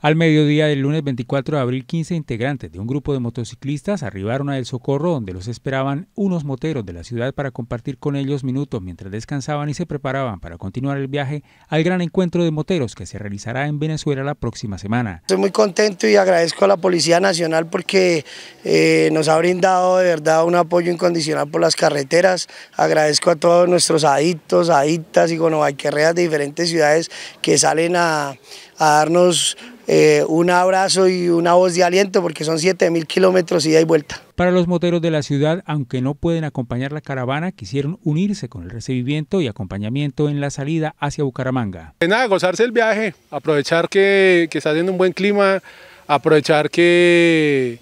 Al mediodía del lunes 24 de abril, 15 integrantes de un grupo de motociclistas arribaron a El Socorro, donde los esperaban unos moteros de la ciudad para compartir con ellos minutos mientras descansaban y se preparaban para continuar el viaje al gran encuentro de moteros que se realizará en Venezuela la próxima semana. Estoy muy contento y agradezco a la Policía Nacional porque eh, nos ha brindado de verdad un apoyo incondicional por las carreteras. Agradezco a todos nuestros adictos, adictas y gonobaquerreas de diferentes ciudades que salen a darnos eh, un abrazo y una voz de aliento porque son 7.000 kilómetros ida y vuelta. Para los moteros de la ciudad, aunque no pueden acompañar la caravana, quisieron unirse con el recibimiento y acompañamiento en la salida hacia Bucaramanga. Nada, gozarse el viaje, aprovechar que, está haciendo un buen clima, aprovechar que,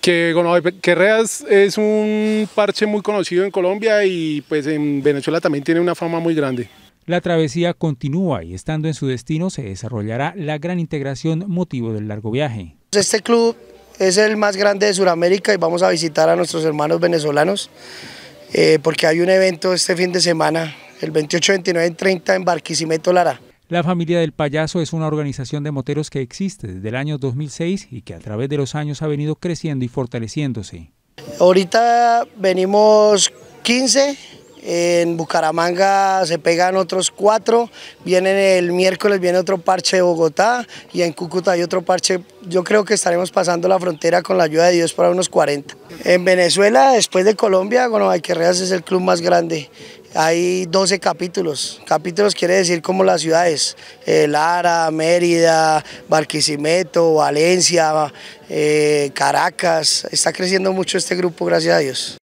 que, que Reas es un parche muy conocido en Colombia y pues en Venezuela también tiene una fama muy grande. La travesía continúa y estando en su destino se desarrollará la gran integración motivo del largo viaje. Este club es el más grande de Sudamérica y vamos a visitar a nuestros hermanos venezolanos eh, porque hay un evento este fin de semana, el 28, 29 y 30 en Barquisimeto Lara. La familia del payaso es una organización de moteros que existe desde el año 2006 y que a través de los años ha venido creciendo y fortaleciéndose. Ahorita venimos 15 en Bucaramanga se pegan otros cuatro, vienen el miércoles, viene otro parche de Bogotá y en Cúcuta hay otro parche, yo creo que estaremos pasando la frontera con la ayuda de Dios para unos 40. En Venezuela, después de Colombia, bueno, es el club más grande, hay 12 capítulos. Capítulos quiere decir como las ciudades, eh, Lara, Mérida, Barquisimeto, Valencia, eh, Caracas. Está creciendo mucho este grupo, gracias a Dios.